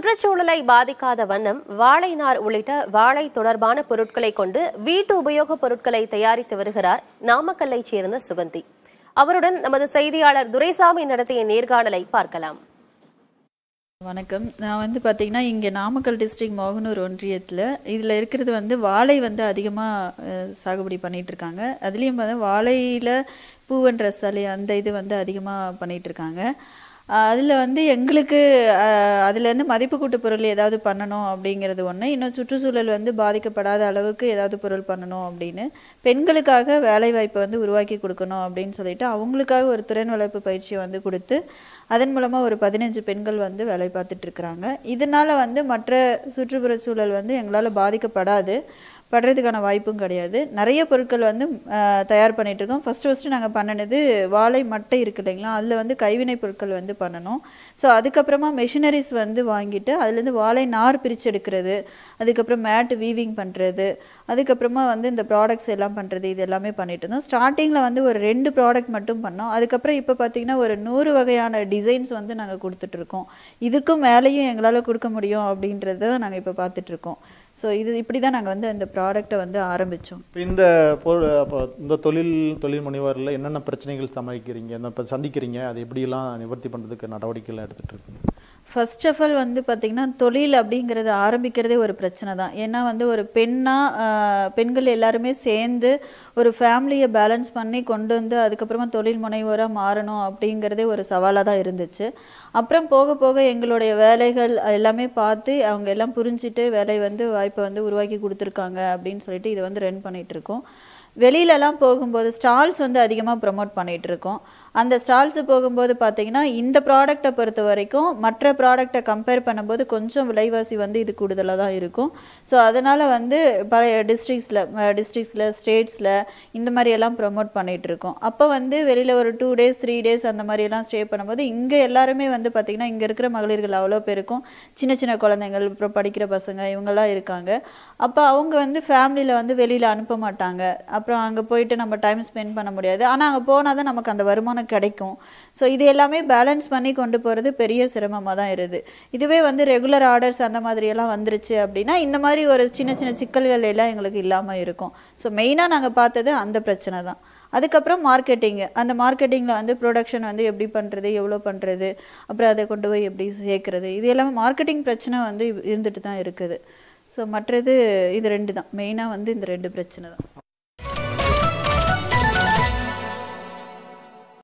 சுற்றுச்சூழலை பாதிக்காத வண்ணம் வாழைநார் உள்ளிட்ட வாழை தொடர்பான பொருட்களை கொண்டு வீட்டு உபயோகப் பொருட்களை தயாரித்து வருகிறார் நாமக்கல்லை சேர்ந்த சுகந்தி அவருடன் நமது செய்தியாளர் துரைசாமி நடத்திய நேர்காணலை பார்க்கலாம் வணக்கம் நான் வந்து பார்த்தீங்கன்னா இங்கே நாமக்கல் டிஸ்ட்ரிக்ட் மோகனூர் ஒன்றியத்தில் இதில் இருக்கிறது வந்து வாழை வந்து அதிகமாக சாகுபடி பண்ணிகிட்ருக்காங்க அதுலேயும் பார்த்தா வாழையில் பூவன் சலை அந்த இது வந்து அதிகமாக பண்ணிகிட்ருக்காங்க அதில் வந்து எங்களுக்கு அதுலேருந்து மதிப்பு கூட்டு பொருள் ஏதாவது பண்ணணும் அப்படிங்கிறது ஒன்று இன்னும் சுற்றுச்சூழல் வந்து பாதிக்கப்படாத அளவுக்கு ஏதாவது பொருள் பண்ணணும் அப்படின்னு பெண்களுக்காக வேலைவாய்ப்பை வந்து உருவாக்கி கொடுக்கணும் அப்படின்னு சொல்லிட்டு அவங்களுக்காக ஒரு திறன் வளர்ப்பு பயிற்சியை வந்து கொடுத்து அதன் மூலமாக ஒரு பதினஞ்சு பெண்கள் வந்து வேலை பார்த்துட்ருக்குறாங்க இதனால் வந்து மற்ற சுற்றுப்புற சூழல் வந்து எங்களால் பாதிக்கப்படாது படுறதுக்கான வாய்ப்பும் கிடையாது நிறைய பொருட்கள் வந்து தயார் பண்ணிகிட்ருக்கோம் ஃபஸ்ட்டு ஃபஸ்ட்டு நாங்கள் பண்ணினது வாழை மட்டை இருக்குது இல்லைங்களா அதில் வந்து கைவினை பொருட்கள் வந்து பண்ணணும் ஸோ அதுக்கப்புறமா மெஷினரிஸ் வந்து வாங்கிட்டு அதுலேருந்து வாழை நார் பிரித்து எடுக்கிறது அதுக்கப்புறம் மேட் வீவிங் பண்ணுறது அதுக்கப்புறமா வந்து இந்த ப்ராடக்ட்ஸ் எல்லாம் பண்ணுறது இது எல்லாமே பண்ணிட்டு இருந்தோம் ஸ்டார்டிங்கில் வந்து ஒரு ரெண்டு ப்ராடக்ட் மட்டும் பண்ணோம் அதுக்கப்புறம் இப்போ பார்த்திங்கன்னா ஒரு நூறு வகையான டிசைன்ஸ் வந்து நாங்கள் கொடுத்துட்ருக்கோம் இதுக்கும் மேலேயும் எங்களால் கொடுக்க முடியும் அப்படின்றத நாங்கள் இப்போ பார்த்துட்ருக்கோம் ஸோ இது இப்படி தான் நாங்கள் வந்து அந்த ப்ராடக்டை வந்து ஆரம்பித்தோம் இந்த இந்த தொழில் தொழில் முனைவரில் என்னென்ன பிரச்சனைகள் சமாளிக்கிறீங்க இந்த சந்திக்கிறீங்க அதை எப்படிலாம் நிவர்த்தி பண்ணுறதுக்கு நடவடிக்கைலாம் எடுத்துகிட்டு இருக்கீங்க ஃபர்ஸ்ட் ஆஃப் ஆல் வந்து பார்த்திங்கன்னா தொழில் அப்படிங்கிறது ஆரம்பிக்கிறதே ஒரு பிரச்சனை தான் ஏன்னா வந்து ஒரு பெண்ணாக பெண்கள் எல்லாருமே சேர்ந்து ஒரு ஃபேமிலியை பேலன்ஸ் பண்ணி கொண்டு வந்து அதுக்கப்புறமா தொழில் முனைவோராக மாறணும் அப்படிங்கிறதே ஒரு சவாலாக தான் இருந்துச்சு அப்புறம் போக போக எங்களுடைய வேலைகள் எல்லாமே பார்த்து அவங்க எல்லாம் புரிஞ்சுட்டு வேலை வந்து வாய்ப்பை வந்து உருவாக்கி கொடுத்துருக்காங்க அப்படின்னு சொல்லிட்டு இதை வந்து ரன் பண்ணிகிட்ருக்கோம் இருக்கோம் வெளியிலலாம் போகும்போது ஸ்டால்ஸ் வந்து அதிகமாக ப்ரமோட் பண்ணிகிட்ருக்கோம் அந்த ஸ்டால்ஸு போகும்போது பார்த்திங்கன்னா இந்த ப்ராடக்டை பொறுத்த வரைக்கும் மற்ற ப்ராடக்டை கம்பேர் பண்ணும்போது கொஞ்சம் விலைவாசி வந்து இது கூடுதலாக தான் இருக்கும் ஸோ அதனால் வந்து பல டிஸ்ட்ரிக்ஸில் டிஸ்ட்ரிக்ஸில் ஸ்டேட்ஸில் இந்த மாதிரியெல்லாம் ப்ரமோட் பண்ணிகிட்ருக்கோம் அப்போ வந்து வெளியில் ஒரு டூ டேஸ் த்ரீ டேஸ் அந்த மாதிரியெல்லாம் ஸ்டே பண்ணும்போது இங்கே எல்லாருமே வந்து பார்த்திங்கன்னா இங்கே இருக்கிற மகளிர்கள் அவ்வளோ பேருக்கும் சின்ன சின்ன குழந்தைங்கள் அப்புறம் படிக்கிற பசங்க இவங்கெல்லாம் இருக்காங்க அப்போ அவங்க வந்து ஃபேமிலியில் வந்து வெளியில் அனுப்ப மாட்டாங்க அப்போ அப்புறம் அங்கே போயிட்டு நம்ம டைம் ஸ்பெண்ட் பண்ண முடியாது ஆனால் அங்கே போனால் தான் நமக்கு அந்த வருமானம் கிடைக்கும் ஸோ இது எல்லாமே பேலன்ஸ் பண்ணி கொண்டு போகிறது பெரிய சிரமமாக தான் இருது இதுவே வந்து ரெகுலர் ஆர்டர்ஸ் அந்த மாதிரியெல்லாம் வந்துருச்சு அப்படின்னா இந்த மாதிரி ஒரு சின்ன சின்ன சிக்கல்கள் எல்லாம் எங்களுக்கு இல்லாமல் இருக்கும் ஸோ மெயினாக நாங்கள் பார்த்தது அந்த பிரச்சனை தான் அதுக்கப்புறம் மார்க்கெட்டிங்கு அந்த மார்க்கெட்டிங்கில் வந்து ப்ரொடக்ஷன் வந்து எப்படி பண்ணுறது எவ்வளோ பண்ணுறது அப்புறம் அதை கொண்டு போய் எப்படி சேர்க்குறது இது எல்லாமே மார்க்கெட்டிங் பிரச்சனை வந்து இருந்துட்டு தான் இருக்குது ஸோ மற்றது இது ரெண்டு தான் மெயினாக வந்து இந்த ரெண்டு பிரச்சனை தான்